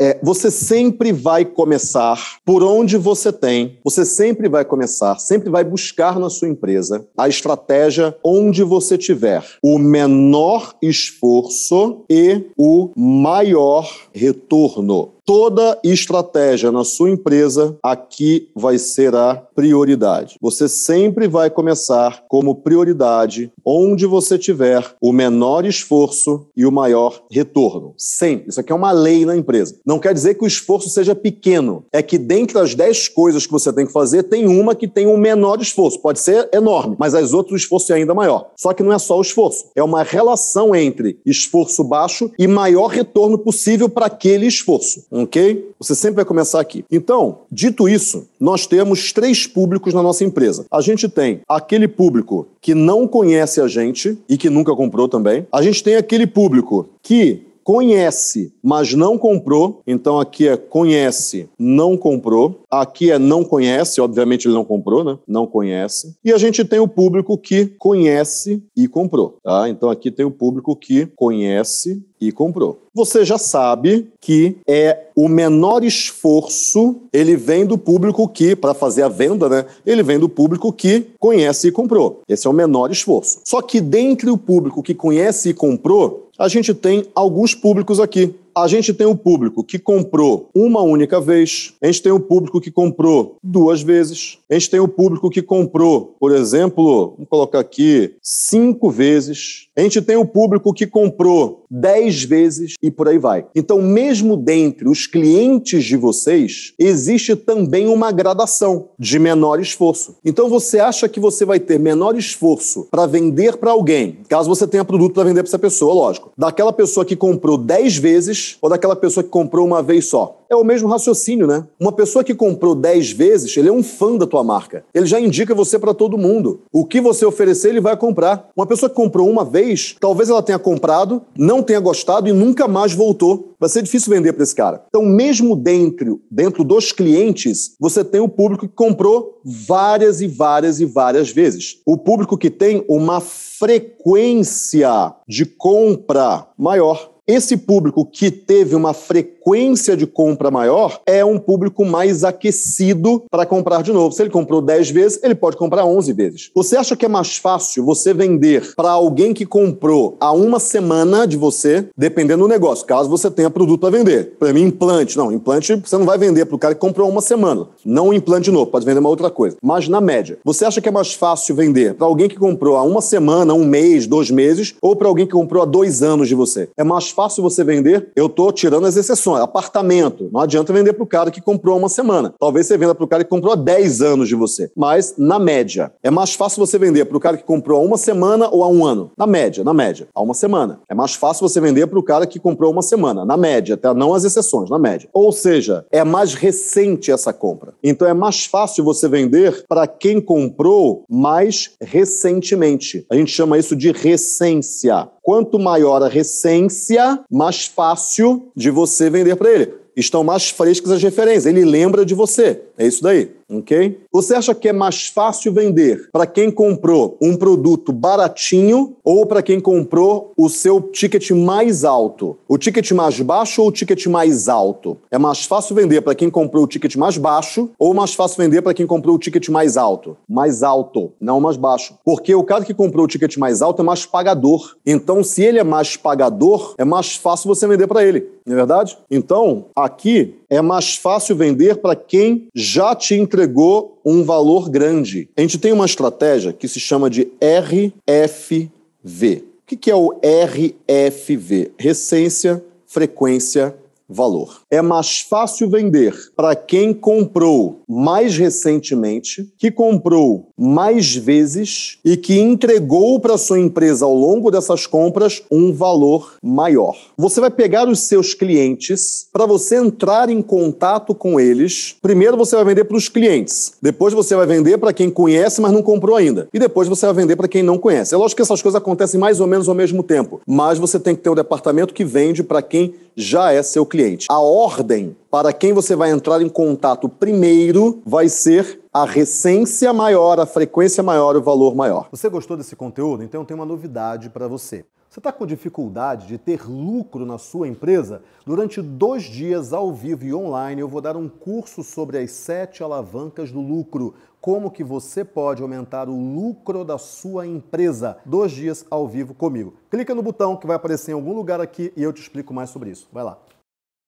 É, você sempre vai começar por onde você tem, você sempre vai começar, sempre vai buscar na sua empresa a estratégia onde você tiver o menor esforço e o maior retorno. Toda estratégia na sua empresa aqui vai ser a prioridade. Você sempre vai começar como prioridade onde você tiver o menor esforço e o maior retorno. Sempre. Isso aqui é uma lei na empresa. Não quer dizer que o esforço seja pequeno. É que dentre as 10 coisas que você tem que fazer, tem uma que tem o um menor esforço. Pode ser enorme, mas as outras o esforço é ainda maior. Só que não é só o esforço. É uma relação entre esforço baixo e maior retorno possível para aquele esforço. Ok? Você sempre vai começar aqui. Então, dito isso, nós temos três públicos na nossa empresa. A gente tem aquele público que não conhece conhece a gente e que nunca comprou também. A gente tem aquele público que conhece, mas não comprou. Então aqui é conhece, não comprou. Aqui é não conhece, obviamente ele não comprou, né? Não conhece. E a gente tem o público que conhece e comprou, tá? Então aqui tem o público que conhece e comprou. Você já sabe que é o menor esforço, ele vem do público que, para fazer a venda, né? Ele vem do público que conhece e comprou. Esse é o menor esforço. Só que dentre o público que conhece e comprou, a gente tem alguns públicos aqui a gente tem o público que comprou uma única vez, a gente tem o público que comprou duas vezes, a gente tem o público que comprou, por exemplo, vamos colocar aqui, cinco vezes, a gente tem o público que comprou dez vezes e por aí vai. Então, mesmo dentre os clientes de vocês, existe também uma gradação de menor esforço. Então, você acha que você vai ter menor esforço para vender para alguém, caso você tenha produto para vender para essa pessoa, lógico, daquela pessoa que comprou dez vezes ou daquela pessoa que comprou uma vez só. É o mesmo raciocínio, né? Uma pessoa que comprou 10 vezes, ele é um fã da tua marca. Ele já indica você para todo mundo. O que você oferecer, ele vai comprar. Uma pessoa que comprou uma vez, talvez ela tenha comprado, não tenha gostado e nunca mais voltou. Vai ser difícil vender para esse cara. Então, mesmo dentro, dentro dos clientes, você tem o público que comprou várias e várias e várias vezes. O público que tem uma frequência de compra maior. Esse público que teve uma frequência de compra maior é um público mais aquecido para comprar de novo. Se ele comprou 10 vezes, ele pode comprar 11 vezes. Você acha que é mais fácil você vender para alguém que comprou há uma semana de você, dependendo do negócio, caso você tenha produto a vender? Para mim, implante. Não, implante você não vai vender para o cara que comprou há uma semana. Não implante implante novo, pode vender uma outra coisa. Mas na média, você acha que é mais fácil vender para alguém que comprou há uma semana, um mês, dois meses, ou para alguém que comprou há dois anos de você? É mais fácil você vender, eu estou tirando as exceções. Apartamento, não adianta vender para o cara que comprou uma semana. Talvez você venda para o cara que comprou há 10 anos de você. Mas, na média, é mais fácil você vender para o cara que comprou há uma semana ou há um ano. Na média, na média, há uma semana. É mais fácil você vender para o cara que comprou uma semana. Na média, tá? não as exceções, na média. Ou seja, é mais recente essa compra. Então, é mais fácil você vender para quem comprou mais recentemente. A gente chama isso de recência. Quanto maior a recência, mais fácil de você vender para ele. Estão mais frescas as referências, ele lembra de você. É isso daí, ok? Você acha que é mais fácil vender para quem comprou um produto baratinho ou para quem comprou o seu ticket mais alto? O ticket mais baixo ou o ticket mais alto? É mais fácil vender para quem comprou o ticket mais baixo ou mais fácil vender para quem comprou o ticket mais alto? Mais alto, não mais baixo. Porque o cara que comprou o ticket mais alto é mais pagador. Então, se ele é mais pagador, é mais fácil você vender para ele, não é verdade? Então, aqui é mais fácil vender para quem já te entregou um valor grande. A gente tem uma estratégia que se chama de RFV. O que é o RFV? Recência, frequência, valor. É mais fácil vender para quem comprou mais recentemente, que comprou mais vezes e que entregou para sua empresa ao longo dessas compras um valor maior. Você vai pegar os seus clientes para você entrar em contato com eles. Primeiro você vai vender para os clientes, depois você vai vender para quem conhece, mas não comprou ainda, e depois você vai vender para quem não conhece. É lógico que essas coisas acontecem mais ou menos ao mesmo tempo, mas você tem que ter um departamento que vende para quem já é seu cliente. A ordem para quem você vai entrar em contato primeiro vai ser a recência maior, a frequência maior, o valor maior. Você gostou desse conteúdo? Então eu tenho uma novidade para você. Você está com dificuldade de ter lucro na sua empresa? Durante dois dias ao vivo e online, eu vou dar um curso sobre as sete alavancas do lucro. Como que você pode aumentar o lucro da sua empresa? Dois dias ao vivo comigo. Clica no botão que vai aparecer em algum lugar aqui e eu te explico mais sobre isso. Vai lá.